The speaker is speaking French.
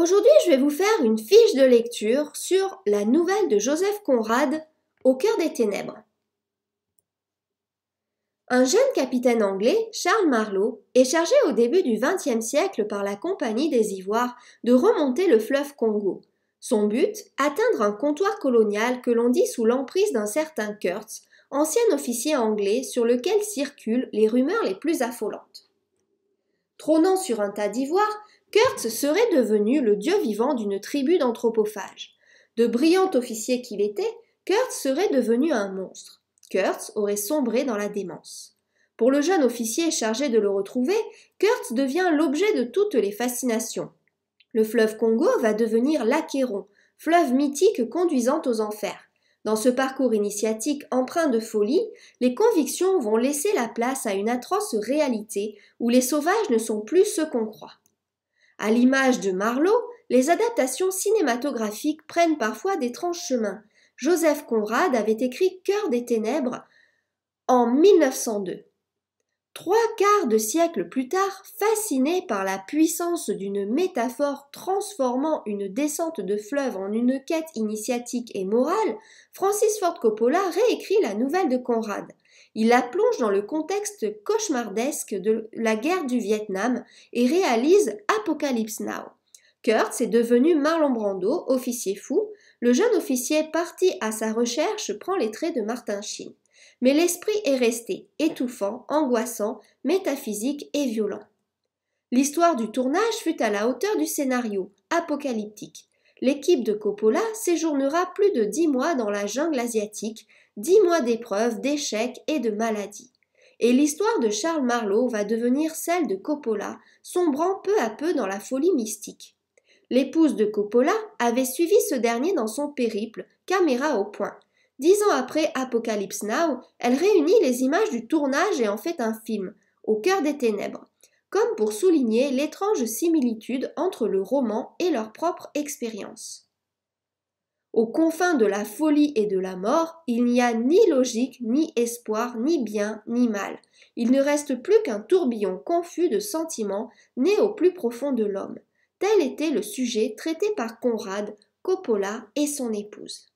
Aujourd'hui, je vais vous faire une fiche de lecture sur la nouvelle de Joseph Conrad, Au cœur des ténèbres. Un jeune capitaine anglais, Charles Marlowe, est chargé au début du XXe siècle par la Compagnie des Ivoires de remonter le fleuve Congo. Son but, atteindre un comptoir colonial que l'on dit sous l'emprise d'un certain Kurtz, ancien officier anglais sur lequel circulent les rumeurs les plus affolantes. Trônant sur un tas d'ivoire, Kurtz serait devenu le dieu vivant d'une tribu d'anthropophages. De brillant officier qu'il était, Kurtz serait devenu un monstre. Kurtz aurait sombré dans la démence. Pour le jeune officier chargé de le retrouver, Kurtz devient l'objet de toutes les fascinations. Le fleuve Congo va devenir l'Achéron, fleuve mythique conduisant aux enfers. Dans ce parcours initiatique empreint de folie, les convictions vont laisser la place à une atroce réalité où les sauvages ne sont plus ce qu'on croit. À l'image de Marlowe, les adaptations cinématographiques prennent parfois d'étranges chemins. Joseph Conrad avait écrit Cœur des ténèbres en 1902 trois quarts de siècle plus tard, fasciné par la puissance d'une métaphore transformant une descente de fleuve en une quête initiatique et morale, Francis Ford Coppola réécrit la nouvelle de Conrad. Il la plonge dans le contexte cauchemardesque de la guerre du Vietnam et réalise Apocalypse Now. Kurtz est devenu Marlon Brando, officier fou. Le jeune officier parti à sa recherche prend les traits de Martin Sheen. Mais l'esprit est resté étouffant, angoissant, métaphysique et violent. L'histoire du tournage fut à la hauteur du scénario, apocalyptique. L'équipe de Coppola séjournera plus de dix mois dans la jungle asiatique, dix mois d'épreuves, d'échecs et de maladies. Et l'histoire de Charles Marlowe va devenir celle de Coppola, sombrant peu à peu dans la folie mystique. L'épouse de Coppola avait suivi ce dernier dans son périple, caméra au point, Dix ans après Apocalypse Now, elle réunit les images du tournage et en fait un film, Au cœur des ténèbres, comme pour souligner l'étrange similitude entre le roman et leur propre expérience. Aux confins de la folie et de la mort, il n'y a ni logique, ni espoir, ni bien, ni mal. Il ne reste plus qu'un tourbillon confus de sentiments nés au plus profond de l'homme. Tel était le sujet traité par Conrad, Coppola et son épouse.